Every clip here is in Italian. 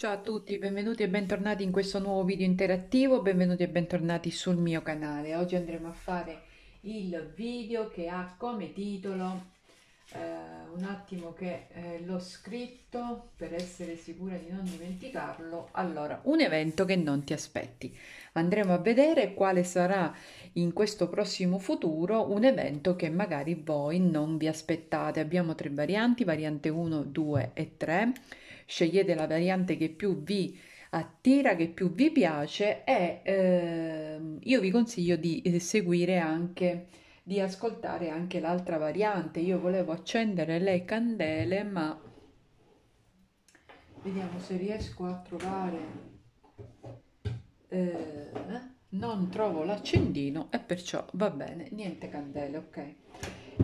Ciao a tutti, benvenuti e bentornati in questo nuovo video interattivo, benvenuti e bentornati sul mio canale. Oggi andremo a fare il video che ha come titolo, eh, un attimo che eh, l'ho scritto per essere sicura di non dimenticarlo, allora, un evento che non ti aspetti. Andremo a vedere quale sarà in questo prossimo futuro un evento che magari voi non vi aspettate. Abbiamo tre varianti, variante 1, 2 e 3 scegliete la variante che più vi attira, che più vi piace e ehm, io vi consiglio di eh, seguire anche di ascoltare anche l'altra variante. Io volevo accendere le candele, ma vediamo se riesco a trovare eh, non trovo l'accendino e perciò va bene niente candele ok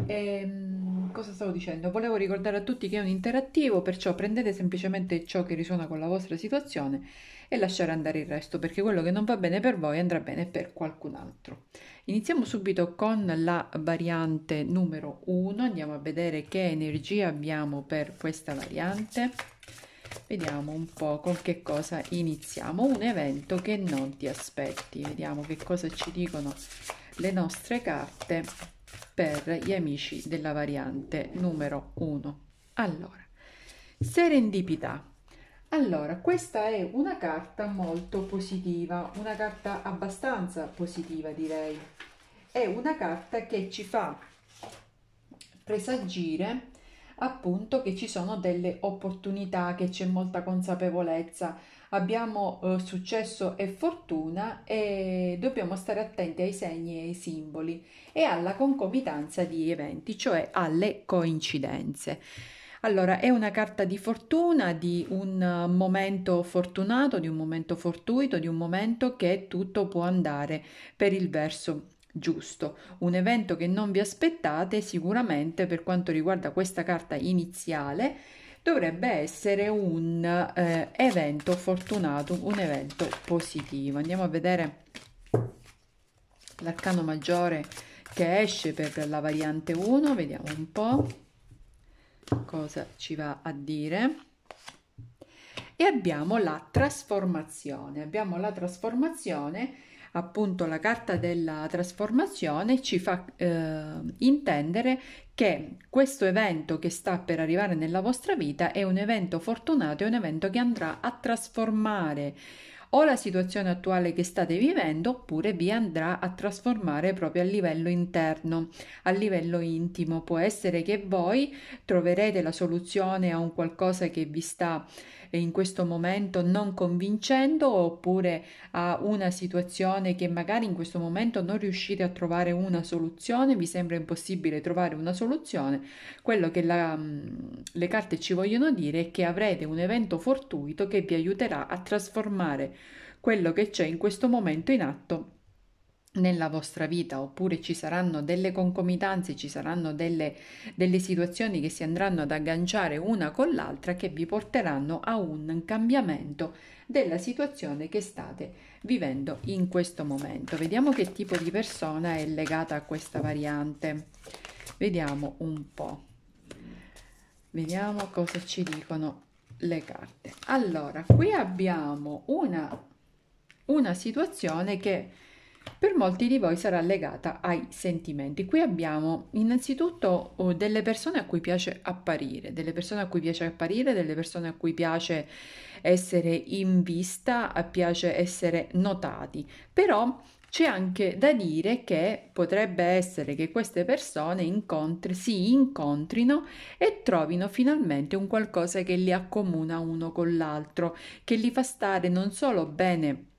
ehm cosa stavo dicendo? Volevo ricordare a tutti che è un interattivo, perciò prendete semplicemente ciò che risuona con la vostra situazione e lasciare andare il resto, perché quello che non va bene per voi andrà bene per qualcun altro. Iniziamo subito con la variante numero 1, andiamo a vedere che energia abbiamo per questa variante. Vediamo un po' con che cosa iniziamo, un evento che non ti aspetti, vediamo che cosa ci dicono le nostre carte per gli amici della variante numero 1. Allora, serendipità. Allora, questa è una carta molto positiva, una carta abbastanza positiva direi. È una carta che ci fa presagire appunto che ci sono delle opportunità, che c'è molta consapevolezza, abbiamo eh, successo e fortuna e dobbiamo stare attenti ai segni e ai simboli e alla concomitanza di eventi, cioè alle coincidenze. Allora, è una carta di fortuna, di un momento fortunato, di un momento fortuito, di un momento che tutto può andare per il verso giusto. Un evento che non vi aspettate sicuramente per quanto riguarda questa carta iniziale dovrebbe essere un eh, evento fortunato, un evento positivo. Andiamo a vedere l'arcano maggiore che esce per la variante 1, vediamo un po' cosa ci va a dire. E abbiamo la trasformazione, abbiamo la trasformazione appunto la carta della trasformazione ci fa eh, intendere che questo evento che sta per arrivare nella vostra vita è un evento fortunato, è un evento che andrà a trasformare o la situazione attuale che state vivendo oppure vi andrà a trasformare proprio a livello interno, a livello intimo. Può essere che voi troverete la soluzione a un qualcosa che vi sta in questo momento non convincendo oppure a una situazione che magari in questo momento non riuscite a trovare una soluzione, vi sembra impossibile trovare una soluzione, quello che la, mm, le carte ci vogliono dire è che avrete un evento fortuito che vi aiuterà a trasformare quello che c'è in questo momento in atto nella vostra vita oppure ci saranno delle concomitanze, ci saranno delle, delle, situazioni che si andranno ad agganciare una con l'altra che vi porteranno a un cambiamento della situazione che state vivendo in questo momento. Vediamo che tipo di persona è legata a questa variante. Vediamo un po'. Vediamo cosa ci dicono le carte. Allora, qui abbiamo una, una situazione che per molti di voi sarà legata ai sentimenti. Qui abbiamo innanzitutto oh, delle persone a cui piace apparire, delle persone a cui piace apparire, delle persone a cui piace essere in vista, piace essere notati, però c'è anche da dire che potrebbe essere che queste persone incontri, si incontrino e trovino finalmente un qualcosa che li accomuna uno con l'altro, che li fa stare non solo bene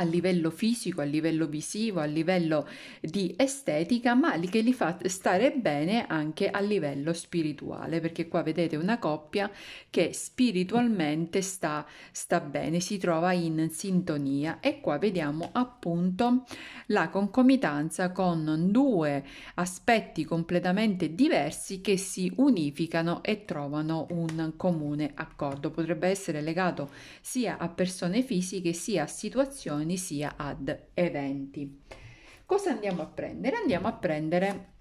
a livello fisico, a livello visivo, a livello di estetica, ma che li fa stare bene anche a livello spirituale, perché qua vedete una coppia che spiritualmente sta, sta bene, si trova in sintonia e qua vediamo appunto la concomitanza con due aspetti completamente diversi che si unificano e trovano un comune accordo. Potrebbe essere legato sia a persone fisiche sia a situazioni condizioni sia ad eventi. Cosa andiamo a prendere? Andiamo a prendere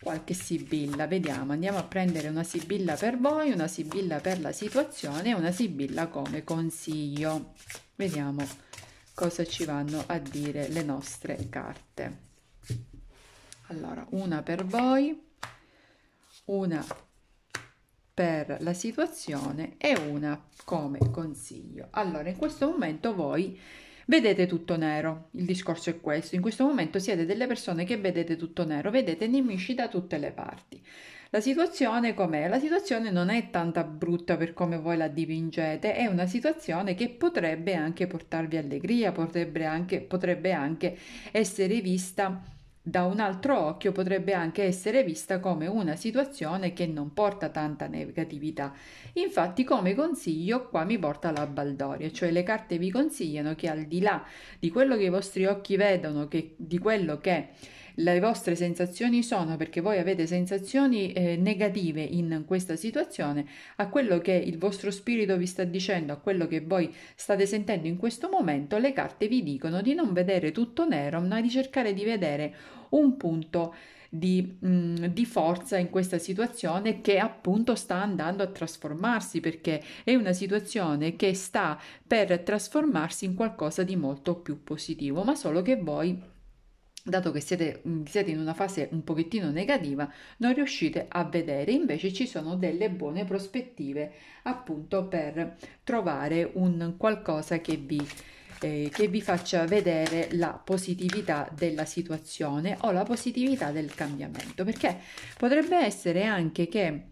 qualche sibilla, vediamo, andiamo a prendere una sibilla per voi, una sibilla per la situazione e una sibilla come consiglio. Vediamo cosa ci vanno a dire le nostre carte. Allora, una per voi, una per la situazione e una come consiglio. Allora, in questo momento voi vedete tutto nero, il discorso è questo, in questo momento siete delle persone che vedete tutto nero, vedete nemici da tutte le parti. La situazione com'è? La situazione non è tanta brutta per come voi la dipingete, è una situazione che potrebbe anche portarvi allegria, potrebbe anche, potrebbe anche essere vista da un altro occhio potrebbe anche essere vista come una situazione che non porta tanta negatività. Infatti, come consiglio, qua mi porta la baldoria, cioè le carte vi consigliano che al di là di quello che i vostri occhi vedono, che, di quello che le vostre sensazioni sono, perché voi avete sensazioni eh, negative in questa situazione, a quello che il vostro spirito vi sta dicendo, a quello che voi state sentendo in questo momento, le carte vi dicono di non vedere tutto nero, ma di cercare di vedere un punto di, mh, mm, di, forza in questa situazione che appunto sta andando a trasformarsi perché è una situazione che sta per trasformarsi in qualcosa di molto più positivo, ma solo che voi dato che siete, mm, siete, in una fase un pochettino negativa, non riuscite a vedere. Invece ci sono delle buone prospettive appunto per trovare un qualcosa che vi, eh, che vi faccia vedere la positività della situazione o la positività del cambiamento. Perché potrebbe essere anche che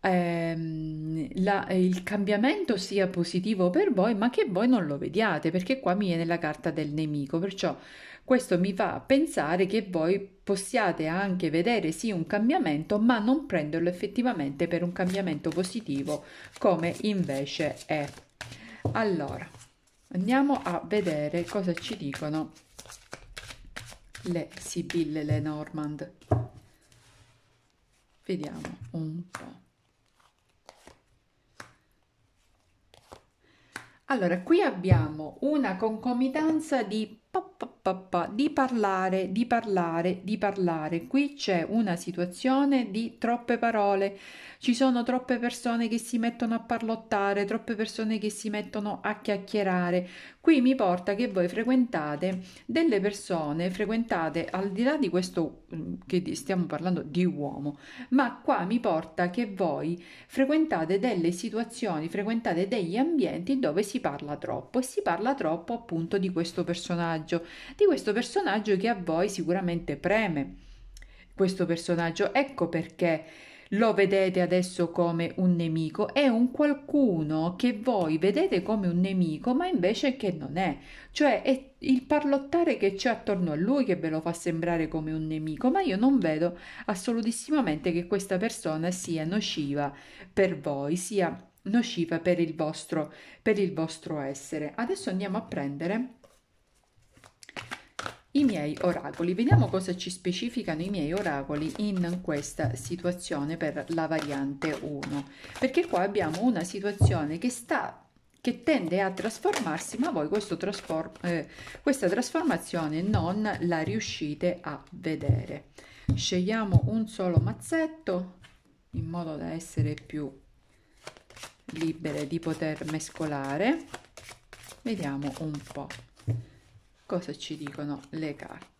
ehm, la, il cambiamento sia positivo per voi, ma che voi non lo vediate, perché qua mi viene la carta del nemico, perciò questo mi fa pensare che voi possiate anche vedere sì un cambiamento, ma non prenderlo effettivamente per un cambiamento positivo come invece è. Allora, andiamo a vedere cosa ci dicono le Sibille le Normand. Vediamo un po'. Allora, qui abbiamo una concomitanza di pop, pop, di parlare, di parlare, di parlare. Qui c'è una situazione di troppe parole, ci sono troppe persone che si mettono a parlottare, troppe persone che si mettono a chiacchierare. Qui mi porta che voi frequentate delle persone, frequentate al di là di questo mm, che stiamo parlando di uomo, ma qua mi porta che voi frequentate delle situazioni, frequentate degli ambienti dove si parla troppo e si parla troppo appunto di questo personaggio di questo personaggio che a voi sicuramente preme. Questo personaggio, ecco perché lo vedete adesso come un nemico, è un qualcuno che voi vedete come un nemico, ma invece che non è. Cioè è il parlottare che c'è attorno a lui che ve lo fa sembrare come un nemico, ma io non vedo assolutissimamente che questa persona sia nociva per voi, sia nociva per il vostro, per il vostro essere. Adesso andiamo a prendere i miei oracoli. Vediamo cosa ci specificano i miei oracoli in questa situazione per la variante 1, perché qua abbiamo una situazione che sta che tende a trasformarsi, ma voi trasform, eh, questa trasformazione non la riuscite a vedere. Scegliamo un solo mazzetto in modo da essere più libere di poter mescolare. Vediamo un po' cosa ci dicono le carte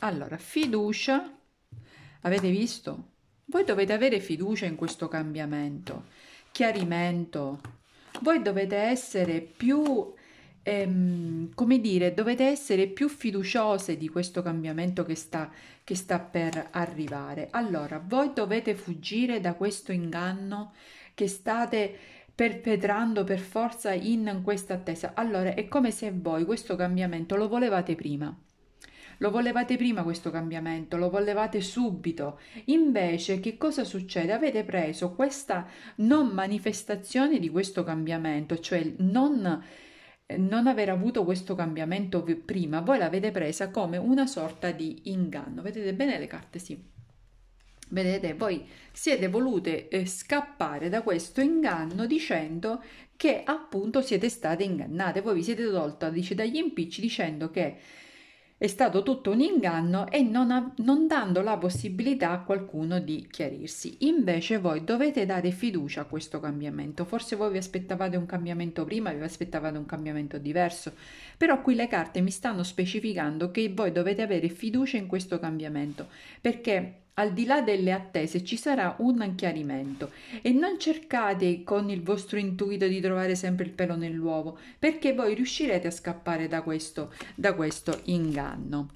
allora fiducia avete visto voi dovete avere fiducia in questo cambiamento chiarimento voi dovete essere più ehm, come dire dovete essere più fiduciose di questo cambiamento che sta che sta per arrivare allora voi dovete fuggire da questo inganno che state perpetrando per forza in questa attesa. Allora è come se voi questo cambiamento lo volevate prima. Lo volevate prima questo cambiamento, lo volevate subito. Invece che cosa succede? Avete preso questa non manifestazione di questo cambiamento, cioè non, non aver avuto questo cambiamento prima, voi l'avete presa come una sorta di inganno. Vedete bene le carte? Sì. Vedete, voi siete volute eh, scappare da questo inganno dicendo che appunto siete state ingannate, voi vi siete tolta dice, dagli impicci dicendo che è stato tutto un inganno e non, a, non, dando la possibilità a qualcuno di chiarirsi. Invece voi dovete dare fiducia a questo cambiamento. Forse voi vi aspettavate un cambiamento prima, vi aspettavate un cambiamento diverso, però qui le carte mi stanno specificando che voi dovete avere fiducia in questo cambiamento perché al di là delle attese ci sarà un chiarimento e non cercate con il vostro intuito di trovare sempre il pelo nell'uovo perché voi riuscirete a scappare da questo, da questo inganno.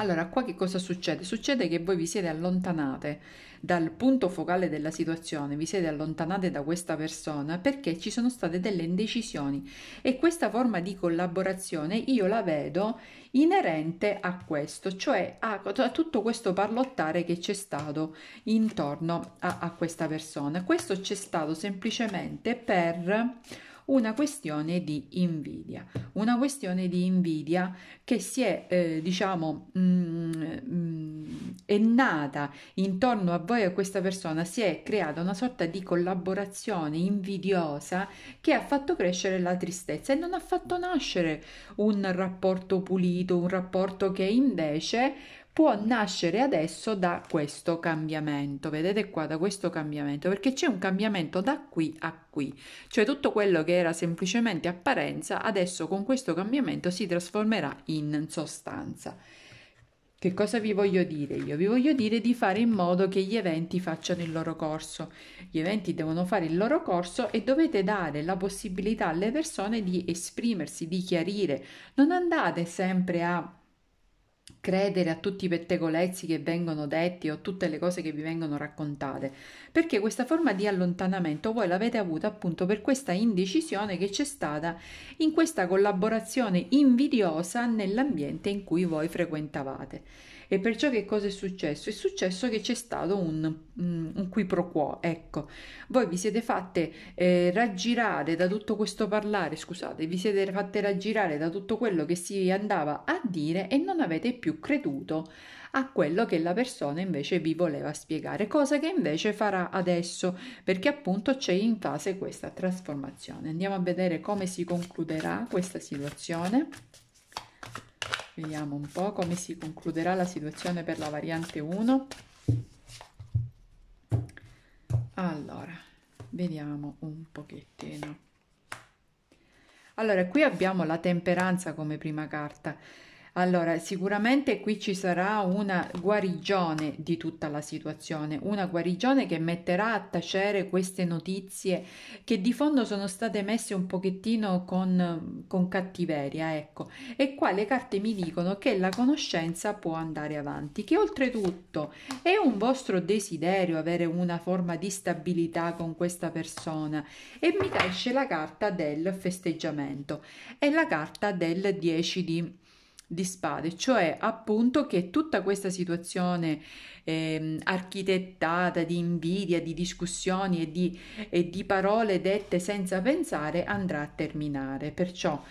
Allora, qua che cosa succede? Succede che voi vi siete allontanate dal punto focale della situazione vi siete allontanate da questa persona perché ci sono state delle indecisioni e questa forma di collaborazione io la vedo inerente a questo, cioè a, a tutto questo parlottare che c'è stato intorno a, a questa persona. Questo c'è stato semplicemente per una questione di invidia, una questione di invidia che si è, eh, diciamo, mh, mm, mh, mm, è nata intorno a voi e a questa persona, si è creata una sorta di collaborazione invidiosa che ha fatto crescere la tristezza e non ha fatto nascere un rapporto pulito, un rapporto che invece può nascere adesso da questo cambiamento, vedete qua da questo cambiamento, perché c'è un cambiamento da qui a qui, cioè tutto quello che era semplicemente apparenza adesso con questo cambiamento si trasformerà in sostanza. Che cosa vi voglio dire io? Vi voglio dire di fare in modo che gli eventi facciano il loro corso. Gli eventi devono fare il loro corso e dovete dare la possibilità alle persone di esprimersi, di chiarire. Non andate sempre a credere a tutti i pettegolezzi che vengono detti o a tutte le cose che vi vengono raccontate, perché questa forma di allontanamento voi l'avete avuta appunto per questa indecisione che c'è stata in questa collaborazione invidiosa nell'ambiente in cui voi frequentavate. E perciò che cosa è successo? È successo che c'è stato un, mm, un qui pro quo, ecco. Voi vi siete fatte eh, raggirare da tutto questo parlare, scusate, vi siete fatte raggirare da tutto quello che si andava a dire e non avete più creduto a quello che la persona invece vi voleva spiegare, cosa che invece farà adesso, perché appunto c'è in fase questa trasformazione. Andiamo a vedere come si concluderà questa situazione. Vediamo un po' come si concluderà la situazione per la variante 1. Allora, vediamo un pochettino. Allora, qui abbiamo la temperanza come prima carta. Allora, sicuramente qui ci sarà una guarigione di tutta la situazione, una guarigione che metterà a tacere queste notizie che di fondo sono state messe un pochettino con, con cattiveria, ecco. E qua le carte mi dicono che la conoscenza può andare avanti, che oltretutto è un vostro desiderio avere una forma di stabilità con questa persona e mi esce la carta del festeggiamento, è la carta del 10 di di spade, cioè appunto che tutta questa situazione eh, architettata di invidia, di discussioni e di, e di parole dette senza pensare andrà a terminare. Perciò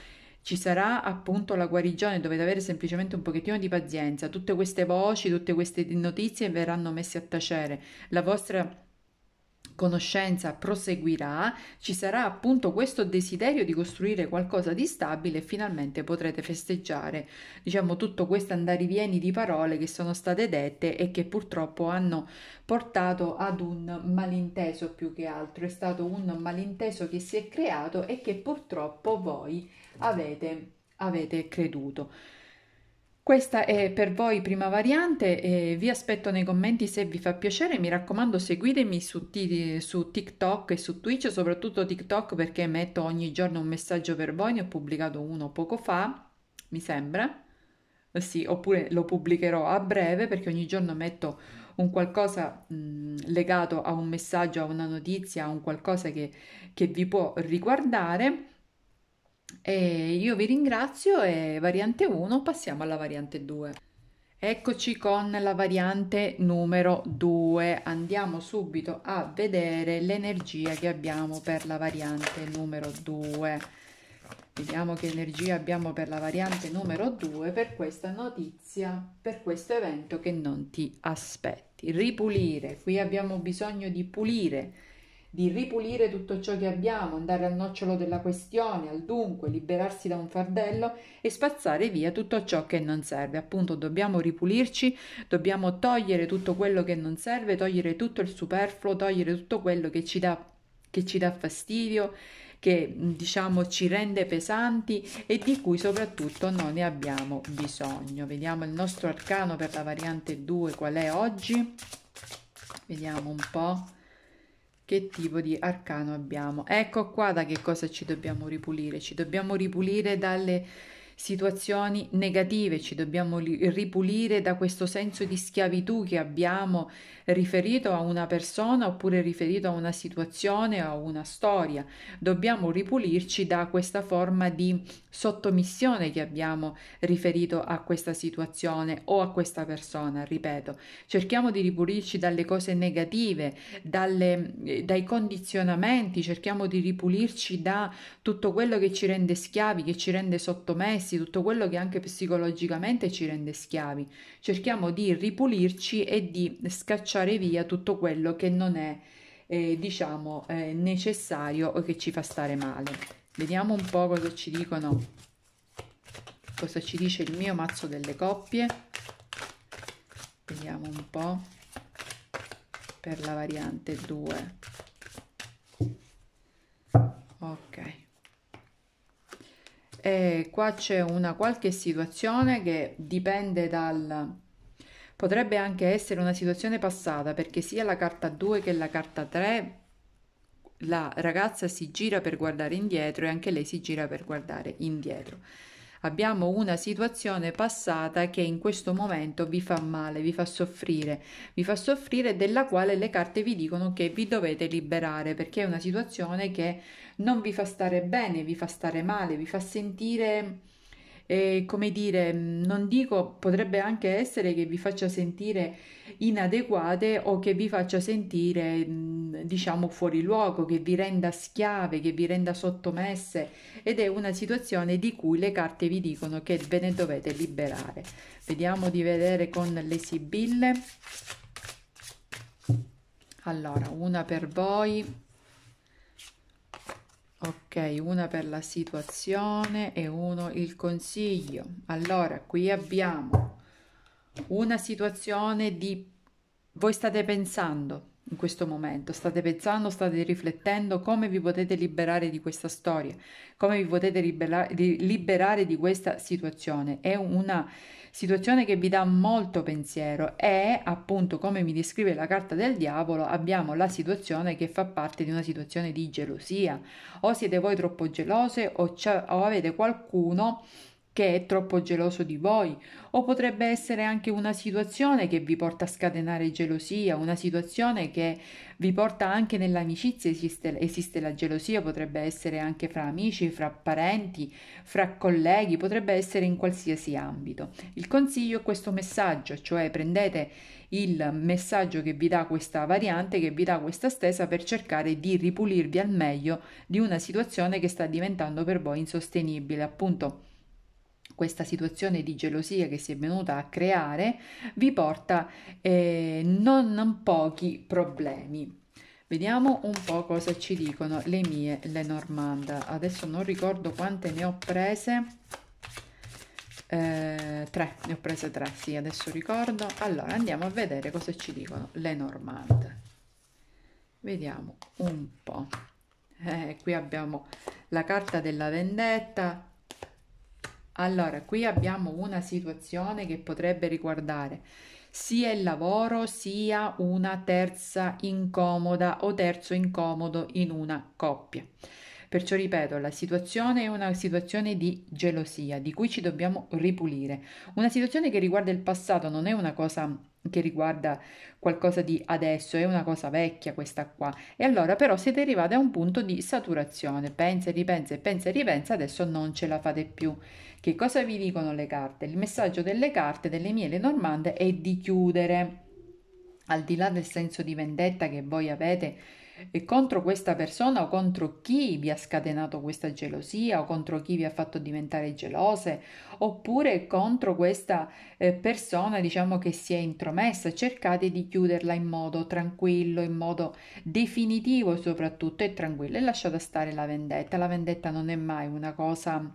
ci sarà appunto la guarigione, dovete avere semplicemente un pochettino di pazienza, tutte queste voci, tutte queste notizie verranno messe a tacere, la vostra conoscenza proseguirà, ci sarà appunto questo desiderio di costruire qualcosa di stabile e finalmente potrete festeggiare, diciamo, tutto questo andare vieni di parole che sono state dette e che purtroppo hanno portato ad un malinteso più che altro, è stato un malinteso che si è creato e che purtroppo voi avete, avete creduto. Questa è per voi prima variante e vi aspetto nei commenti se vi fa piacere. Mi raccomando seguitemi su, t- su, TikTok e su Twitch, soprattutto TikTok perché metto ogni giorno un messaggio per voi, ne ho pubblicato uno poco fa, mi sembra. Eh sì, oppure lo pubblicherò a breve perché ogni giorno metto un qualcosa mh, mm, legato a un messaggio, a una notizia, a un qualcosa che, che vi può riguardare io vi ringrazio e variante 1 passiamo alla variante 2. Eccoci con la variante numero 2. Andiamo subito a vedere l'energia che abbiamo per la variante numero 2. Vediamo che energia abbiamo per la variante numero 2 per questa notizia, per questo evento che non ti aspetti. Ripulire, qui abbiamo bisogno di pulire di ripulire tutto ciò che abbiamo, andare al nocciolo della questione, al dunque, liberarsi da un fardello e spazzare via tutto ciò che non serve. Appunto, dobbiamo ripulirci, dobbiamo togliere tutto quello che non serve, togliere tutto il superfluo, togliere tutto quello che ci dà, che ci dà fastidio, che diciamo ci rende pesanti e di cui soprattutto non ne abbiamo bisogno. Vediamo il nostro arcano per la variante 2 qual è oggi. Vediamo un po' che tipo di arcano abbiamo. Ecco qua da che cosa ci dobbiamo ripulire. Ci dobbiamo ripulire dalle situazioni negative, ci dobbiamo ripulire da questo senso di schiavitù che abbiamo riferito a una persona oppure riferito a una situazione o a una storia. Dobbiamo ripulirci da questa forma di sottomissione che abbiamo riferito a questa situazione o a questa persona, ripeto. Cerchiamo di ripulirci dalle cose negative, dalle, dai condizionamenti, cerchiamo di ripulirci da tutto quello che ci rende schiavi, che ci rende sottomessi permessi tutto quello che anche psicologicamente ci rende schiavi. Cerchiamo di ripulirci e di scacciare via tutto quello che non è, eh, diciamo, eh, necessario o che ci fa stare male. Vediamo un po' cosa ci dicono, cosa ci dice il mio mazzo delle coppie. Vediamo un po' per la variante 2. Ok e qua c'è una qualche situazione che dipende dal... potrebbe anche essere una situazione passata perché sia la carta 2 che la carta 3 la ragazza si gira per guardare indietro e anche lei si gira per guardare indietro abbiamo una situazione passata che in questo momento vi fa male, vi fa soffrire, vi fa soffrire della quale le carte vi dicono che vi dovete liberare perché è una situazione che non vi fa stare bene, vi fa stare male, vi fa sentire eh, come dire, mm, non dico, potrebbe anche essere che vi faccia sentire inadeguate o che vi faccia sentire, mm, diciamo, fuori luogo, che vi renda schiave, che vi renda sottomesse ed è una situazione di cui le carte vi dicono che ve ne dovete liberare. Vediamo di vedere con le sibille. Allora, una per voi, ok una per la situazione e uno il consiglio allora qui abbiamo una situazione di voi state pensando in questo momento? State pensando, state riflettendo come vi potete liberare di questa storia, come vi potete libera- liberare di questa situazione? È una situazione che vi dà molto pensiero e appunto come mi descrive la carta del diavolo abbiamo la situazione che fa parte di una situazione di gelosia o siete voi troppo gelose o, o avete qualcuno che è troppo geloso di voi, o potrebbe essere anche una situazione che vi porta a scatenare gelosia, una situazione che vi porta anche nell'amicizia, esiste, esiste la gelosia, potrebbe essere anche fra amici, fra parenti, fra colleghi, potrebbe essere in qualsiasi ambito. Il consiglio è questo messaggio, cioè prendete il messaggio che vi dà questa variante, che vi dà questa stessa per cercare di ripulirvi al meglio di una situazione che sta diventando per voi insostenibile, appunto questa situazione di gelosia che si è venuta a creare vi porta eh, non pochi problemi. Vediamo un po' cosa ci dicono le mie, le Normanda. Adesso non ricordo quante ne ho prese. Eh, tre, ne ho prese tre, sì, adesso ricordo. Allora andiamo a vedere cosa ci dicono le Normand. Vediamo un po'. Eh, qui abbiamo la carta della vendetta, allora, qui abbiamo una situazione che potrebbe riguardare sia il lavoro sia una terza incomoda o terzo incomodo in una coppia. Perciò ripeto, la situazione è una situazione di gelosia di cui ci dobbiamo ripulire. Una situazione che riguarda il passato non è una cosa che riguarda qualcosa di adesso, è una cosa vecchia questa qua. E allora però siete arrivati a un punto di saturazione, pensa e ripensa e pensa e ripensa, adesso non ce la fate più. Che cosa vi dicono le carte? Il messaggio delle carte delle mie le normande è di chiudere. Al di là del senso di vendetta che voi avete e contro questa persona o contro chi vi ha scatenato questa gelosia o contro chi vi ha fatto diventare gelose oppure contro questa eh, persona diciamo che si è intromessa cercate di chiuderla in modo tranquillo in modo definitivo soprattutto e tranquillo e lasciate stare la vendetta la vendetta non è mai una cosa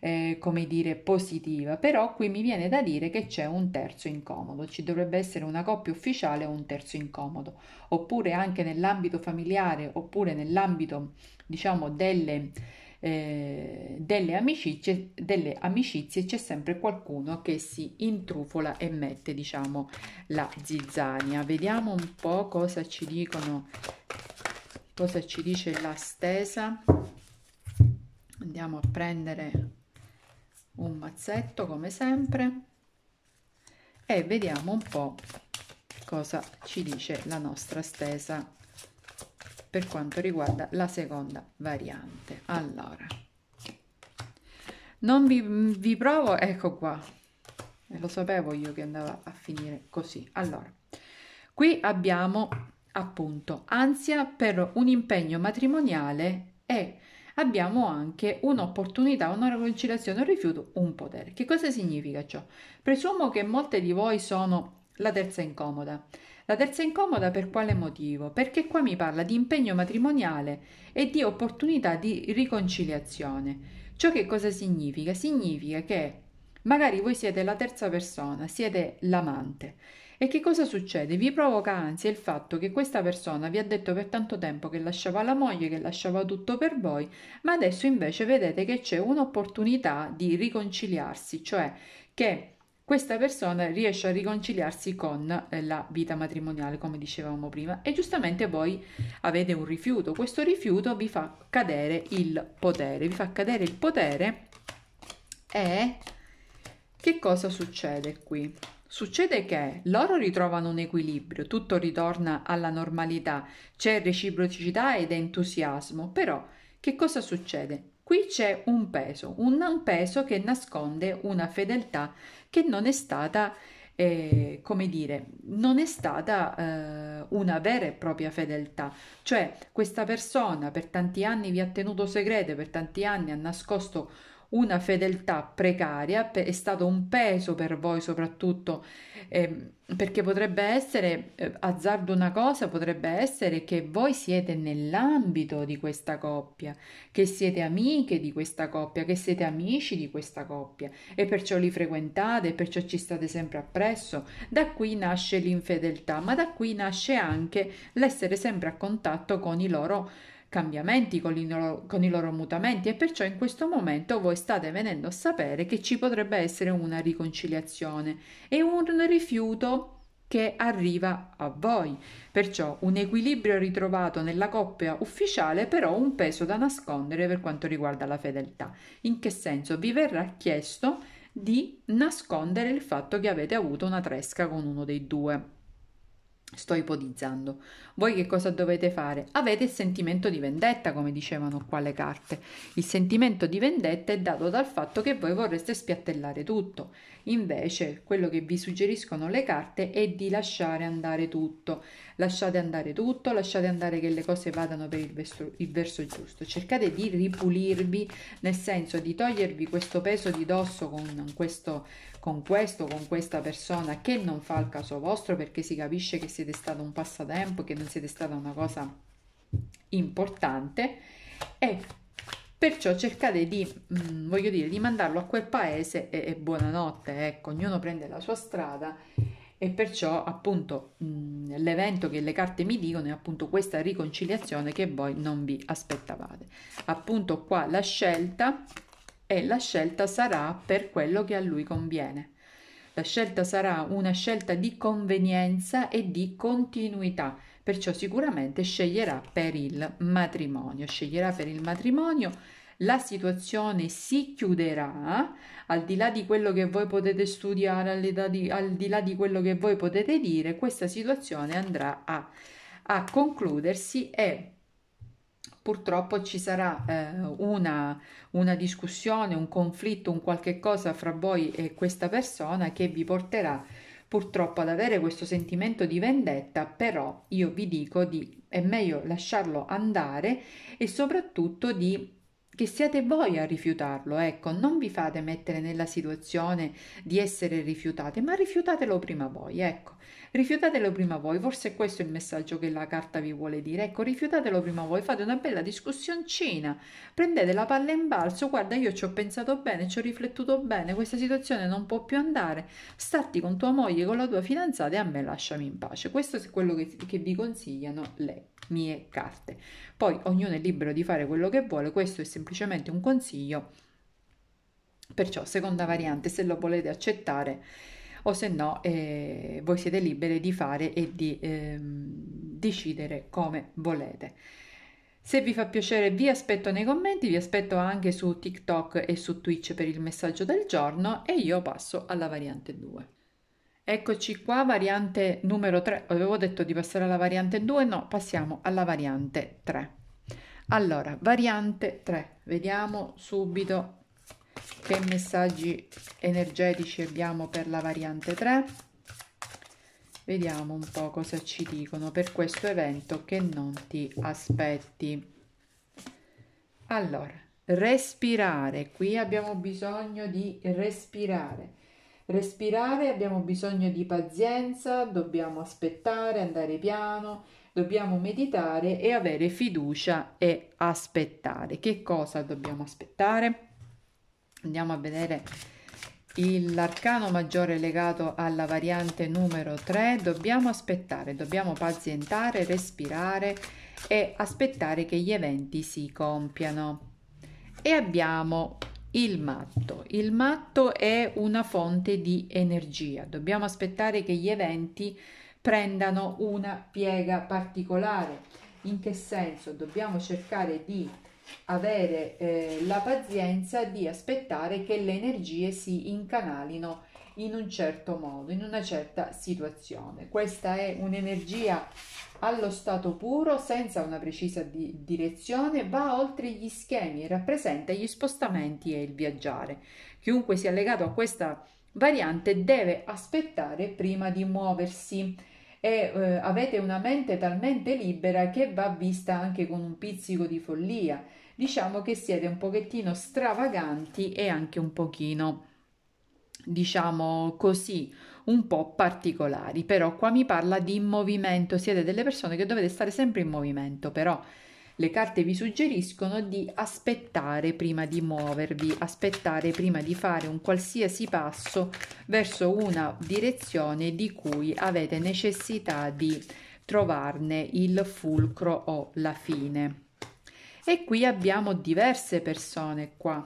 eh, come dire, positiva, però qui mi viene da dire che c'è un terzo incomodo, ci dovrebbe essere una coppia ufficiale o un terzo incomodo, oppure anche nell'ambito familiare, oppure nell'ambito, diciamo, delle... Eh, delle, amicizie, delle amicizie c'è sempre qualcuno che si intrufola e mette diciamo la zizzania vediamo un po' cosa ci dicono cosa ci dice la stesa andiamo a prendere un mazzetto come sempre e vediamo un po' cosa ci dice la nostra stesa per quanto riguarda la seconda variante. Allora, non vi, vi provo, ecco qua, e eh, lo sapevo io che andava a finire così. Allora, qui abbiamo appunto ansia per un impegno matrimoniale e abbiamo anche un'opportunità, una riconciliazione, un rifiuto, un potere. Che cosa significa ciò? Presumo che molte di voi sono la terza incomoda. La terza incomoda per quale motivo? Perché qua mi parla di impegno matrimoniale e di opportunità di riconciliazione. Ciò che cosa significa? Significa che magari voi siete la terza persona, siete l'amante e che cosa succede? Vi provoca ansia il fatto che questa persona vi ha detto per tanto tempo che lasciava la moglie, che lasciava tutto per voi, ma adesso invece vedete che c'è un'opportunità di riconciliarsi, cioè che questa persona riesce a riconciliarsi con eh, la vita matrimoniale, come dicevamo prima, e giustamente voi avete un rifiuto. Questo rifiuto vi fa cadere il potere, vi fa cadere il potere e che cosa succede qui? Succede che loro ritrovano un equilibrio, tutto ritorna alla normalità, c'è reciprocità ed entusiasmo, però che cosa succede? Qui c'è un peso, un peso che nasconde una fedeltà che non è stata eh, come dire, non è stata eh, una vera e propria fedeltà. Cioè, questa persona per tanti anni vi ha tenuto segreto, per tanti anni ha nascosto una fedeltà precaria, è stato un peso per voi soprattutto eh, perché potrebbe essere, eh, azzardo una cosa, potrebbe essere che voi siete nell'ambito di questa coppia, che siete amiche di questa coppia, che siete amici di questa coppia e perciò li frequentate e perciò ci state sempre appresso. Da qui nasce l'infedeltà, ma da qui nasce anche l'essere sempre a contatto con i loro cambiamenti, con i, loro, con i loro mutamenti e perciò in questo momento voi state venendo a sapere che ci potrebbe essere una riconciliazione e un rifiuto che arriva a voi. Perciò un equilibrio ritrovato nella coppia ufficiale, però un peso da nascondere per quanto riguarda la fedeltà. In che senso? Vi verrà chiesto di nascondere il fatto che avete avuto una tresca con uno dei due. Sto ipotizzando. Voi che cosa dovete fare? Avete il sentimento di vendetta, come dicevano qua le carte. Il sentimento di vendetta è dato dal fatto che voi vorreste spiattellare tutto. Invece, quello che vi suggeriscono le carte è di lasciare andare tutto. Lasciate andare tutto, lasciate andare che le cose vadano per il, verso, il verso giusto. Cercate di ripulirvi, nel senso di togliervi questo peso di dosso con questo, con questo, con questa persona che non fa il caso vostro perché si capisce che siete stato un passatempo, che non siete stata una cosa importante e perciò cercate di, mh, mm, voglio dire, di mandarlo a quel paese e, e, buonanotte, ecco, ognuno prende la sua strada e perciò appunto mh, mm, l'evento che le carte mi dicono è appunto questa riconciliazione che voi non vi aspettavate. Appunto qua la scelta e la scelta sarà per quello che a lui conviene. La scelta sarà una scelta di convenienza e di continuità, perciò sicuramente sceglierà per il matrimonio. Sceglierà per il matrimonio, la situazione si chiuderà, al di là di quello che voi potete studiare, al di, al di là di quello che voi potete dire, questa situazione andrà a, a concludersi e purtroppo ci sarà eh, una, una, discussione, un conflitto, un qualche cosa fra voi e questa persona che vi porterà purtroppo ad avere questo sentimento di vendetta, però io vi dico di è meglio lasciarlo andare e soprattutto di che siate voi a rifiutarlo, ecco, non vi fate mettere nella situazione di essere rifiutate, ma rifiutatelo prima voi, ecco. Rifiutatelo prima voi, forse è questo il messaggio che la carta vi vuole dire. Ecco, rifiutatelo prima voi, fate una bella discussioncina, prendete la palla in balzo, guarda io ci ho pensato bene, ci ho riflettuto bene, questa situazione non può più andare, statti con tua moglie, con la tua fidanzata e a me lasciami in pace. Questo è quello che, che vi consigliano le mie carte. Poi ognuno è libero di fare quello che vuole, questo è semplicemente un consiglio. Perciò, seconda variante, se lo volete accettare, o se no eh, voi siete libere di fare e di ehm, decidere come volete. Se vi fa piacere vi aspetto nei commenti, vi aspetto anche su TikTok e su Twitch per il messaggio del giorno e io passo alla variante 2. Eccoci qua, variante numero 3. Avevo detto di passare alla variante 2, no, passiamo alla variante 3. Allora, variante 3, vediamo subito che messaggi energetici abbiamo per la variante 3. Vediamo un po' cosa ci dicono per questo evento che non ti aspetti. Allora, respirare. Qui abbiamo bisogno di respirare. Respirare, abbiamo bisogno di pazienza, dobbiamo aspettare, andare piano, dobbiamo meditare e avere fiducia e aspettare. Che cosa dobbiamo aspettare? andiamo a vedere l'arcano maggiore legato alla variante numero 3 dobbiamo aspettare dobbiamo pazientare respirare e aspettare che gli eventi si compiano e abbiamo il matto il matto è una fonte di energia dobbiamo aspettare che gli eventi prendano una piega particolare in che senso dobbiamo cercare di avere eh, la pazienza di aspettare che le energie si incanalino in un certo modo, in una certa situazione. Questa è un'energia allo stato puro, senza una precisa di direzione, va oltre gli schemi e rappresenta gli spostamenti e il viaggiare. Chiunque sia legato a questa variante deve aspettare prima di muoversi e eh, avete una mente talmente libera che va vista anche con un pizzico di follia diciamo che siete un pochettino stravaganti e anche un pochino diciamo così un po' particolari però qua mi parla di movimento siete delle persone che dovete stare sempre in movimento però le carte vi suggeriscono di aspettare prima di muovervi, aspettare prima di fare un qualsiasi passo verso una direzione di cui avete necessità di trovarne il fulcro o la fine. E qui abbiamo diverse persone qua.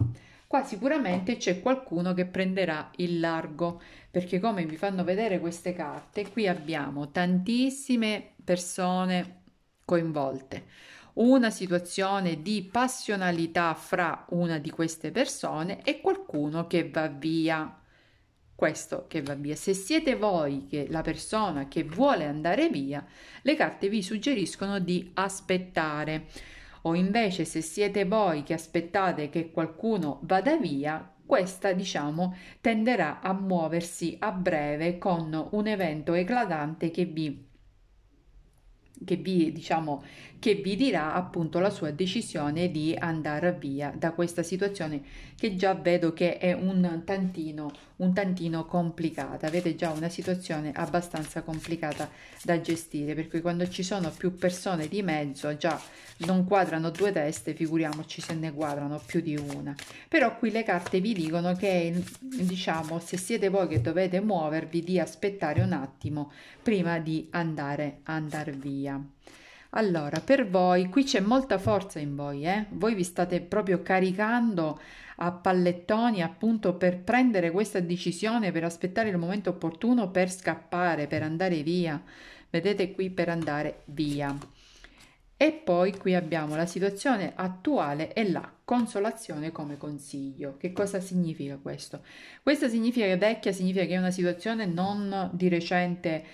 Qua sicuramente c'è qualcuno che prenderà il largo, perché come vi fanno vedere queste carte, qui abbiamo tantissime persone coinvolte. Una situazione di passionalità fra una di queste persone e qualcuno che va via questo che va via. Se siete voi che la persona che vuole andare via, le carte vi suggeriscono di aspettare o invece se siete voi che aspettate che qualcuno vada via, questa diciamo tenderà a muoversi a breve con un evento eclatante che vi che vi diciamo che vi dirà appunto la sua decisione di andare via da questa situazione che già vedo che è un tantino, un tantino complicata. Avete già una situazione abbastanza complicata da gestire, per cui quando ci sono più persone di mezzo già non quadrano due teste, figuriamoci se ne quadrano più di una. Però qui le carte vi dicono che diciamo se siete voi che dovete muovervi di aspettare un attimo prima di andare, andare via. Allora, per voi qui c'è molta forza in voi, eh? Voi vi state proprio caricando a pallettoni appunto per prendere questa decisione, per aspettare il momento opportuno per scappare, per andare via. Vedete qui per andare via. E poi qui abbiamo la situazione attuale e la consolazione come consiglio. Che cosa significa questo? Questo significa che vecchia, significa che è una situazione non di recente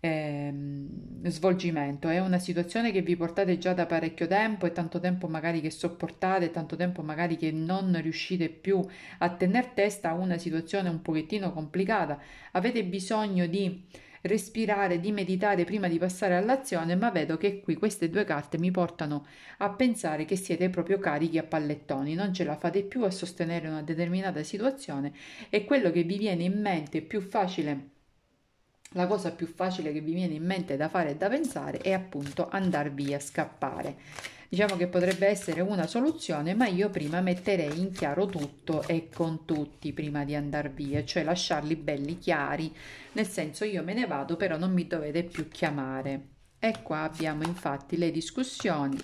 ehm, svolgimento. È una situazione che vi portate già da parecchio tempo e tanto tempo magari che sopportate, tanto tempo magari che non riuscite più a tenere testa a una situazione un pochettino complicata. Avete bisogno di respirare, di meditare prima di passare all'azione, ma vedo che qui queste due carte mi portano a pensare che siete proprio carichi a pallettoni, non ce la fate più a sostenere una determinata situazione e quello che vi viene in mente è più facile la cosa più facile che vi viene in mente da fare e da pensare è appunto andar via, scappare. Diciamo che potrebbe essere una soluzione, ma io prima metterei in chiaro tutto e con tutti prima di andar via, cioè lasciarli belli chiari, nel senso io me ne vado, però non mi dovete più chiamare. E qua abbiamo infatti le discussioni.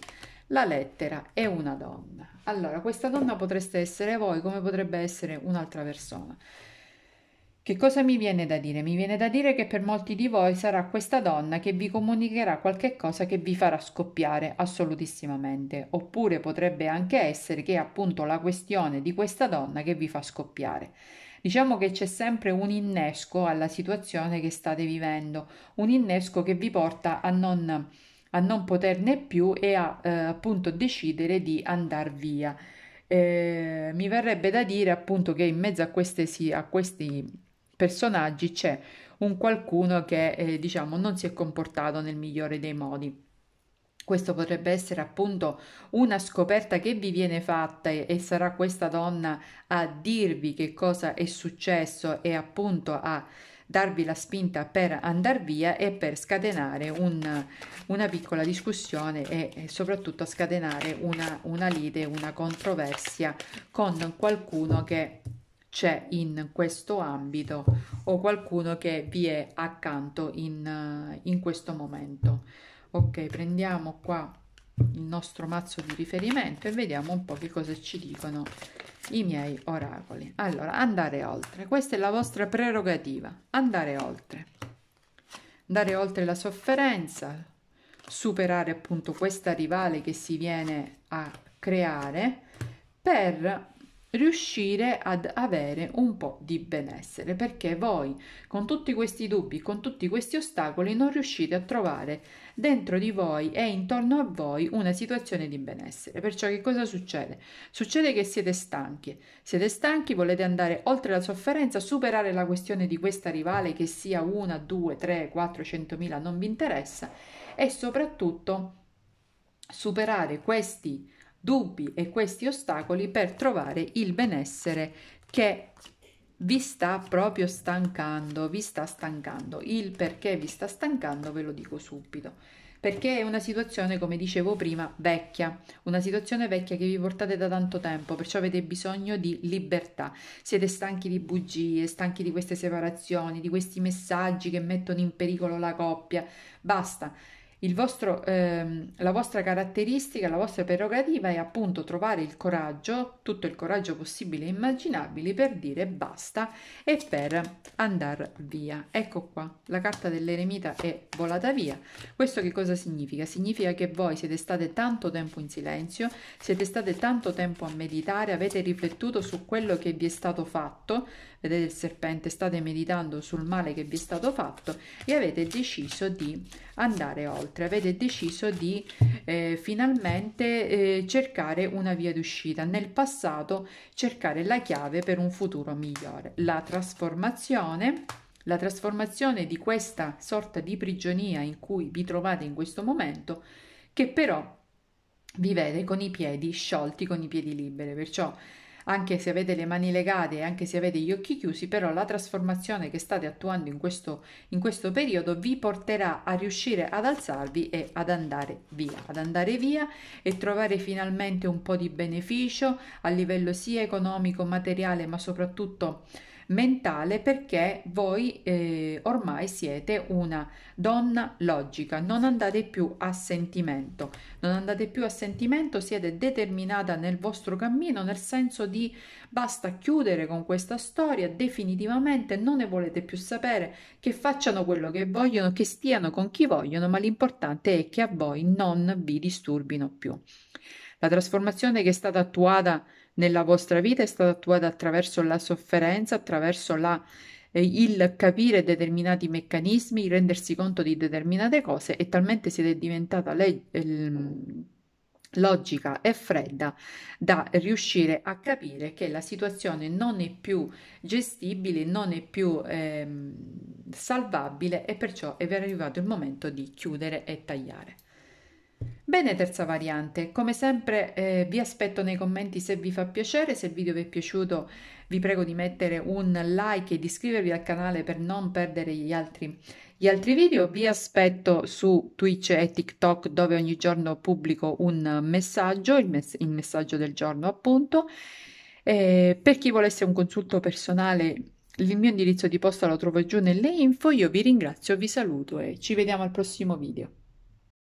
La lettera e una donna. Allora, questa donna potreste essere voi, come potrebbe essere un'altra persona. Che cosa mi viene da dire? Mi viene da dire che per molti di voi sarà questa donna che vi comunicherà qualche cosa che vi farà scoppiare assolutissimamente, oppure potrebbe anche essere che è appunto la questione di questa donna che vi fa scoppiare. Diciamo che c'è sempre un innesco alla situazione che state vivendo, un innesco che vi porta a non, a non poterne più e a eh, appunto decidere di andare via. Eh, mi verrebbe da dire appunto che in mezzo a, queste, a questi personaggi c'è un qualcuno che eh, diciamo non si è comportato nel migliore dei modi. Questo potrebbe essere appunto una scoperta che vi viene fatta e sarà questa donna a dirvi che cosa è successo e appunto a darvi la spinta per andare via e per scatenare un, una piccola discussione e, e soprattutto scatenare una, una lite, una controversia con qualcuno che c'è in questo ambito o qualcuno che vi è accanto in, eh, in questo momento. Ok, prendiamo qua il nostro mazzo di riferimento e vediamo un po' che cosa ci dicono i miei oracoli. Allora, andare oltre, questa è la vostra prerogativa, andare oltre, andare oltre la sofferenza, superare appunto questa rivale che si viene a creare per riuscire ad avere un po' di benessere perché voi con tutti questi dubbi, con tutti questi ostacoli non riuscite a trovare dentro di voi e intorno a voi una situazione di benessere. Perciò che cosa succede? Succede che siete stanchi, siete stanchi, volete andare oltre la sofferenza, superare la questione di questa rivale che sia una, due, tre, quattro, centomila, non vi interessa e soprattutto superare questi dubbi e questi ostacoli per trovare il benessere che vi sta proprio stancando, vi sta stancando. Il perché vi sta stancando ve lo dico subito. Perché è una situazione, come dicevo prima, vecchia, una situazione vecchia che vi portate da tanto tempo, perciò avete bisogno di libertà. Siete stanchi di bugie, stanchi di queste separazioni, di questi messaggi che mettono in pericolo la coppia. Basta vostro, ehm, la vostra caratteristica, la vostra prerogativa è appunto trovare il coraggio, tutto il coraggio possibile e immaginabile per dire basta e per andare via. Ecco qua, la carta dell'eremita è volata via. Questo che cosa significa? Significa che voi siete state tanto tempo in silenzio, siete state tanto tempo a meditare, avete riflettuto su quello che vi è stato fatto, vedete il serpente, state meditando sul male che vi è stato fatto e avete deciso di andare oltre inoltre avete deciso di eh, finalmente eh, cercare una via d'uscita, nel passato cercare la chiave per un futuro migliore. La trasformazione, la trasformazione di questa sorta di prigionia in cui vi trovate in questo momento, che però vi vede con i piedi sciolti, con i piedi liberi, perciò anche se avete le mani legate e anche se avete gli occhi chiusi, però la trasformazione che state attuando in questo, in questo periodo vi porterà a riuscire ad alzarvi e ad andare via, ad andare via e trovare finalmente un po' di beneficio a livello sia economico, materiale, ma soprattutto mentale perché voi eh, ormai siete una donna logica, non andate più a sentimento, non andate più a sentimento, siete determinata nel vostro cammino nel senso di basta chiudere con questa storia definitivamente, non ne volete più sapere, che facciano quello che vogliono, che stiano con chi vogliono, ma l'importante è che a voi non vi disturbino più. La trasformazione che è stata attuata nella vostra vita è stata attuata attraverso la sofferenza, attraverso la, eh, il capire determinati meccanismi, il rendersi conto di determinate cose e talmente siete diventata le, eh, logica e fredda da riuscire a capire che la situazione non è più gestibile, non è più eh, salvabile e perciò è arrivato il momento di chiudere e tagliare. Bene, terza variante, come sempre eh, vi aspetto nei commenti se vi fa piacere, se il video vi è piaciuto vi prego di mettere un like e di iscrivervi al canale per non perdere gli altri, gli altri video, vi aspetto su Twitch e TikTok dove ogni giorno pubblico un messaggio, il, mess- il messaggio del giorno appunto, eh, per chi volesse un consulto personale il mio indirizzo di posta lo trovo giù nelle info, io vi ringrazio, vi saluto e ci vediamo al prossimo video.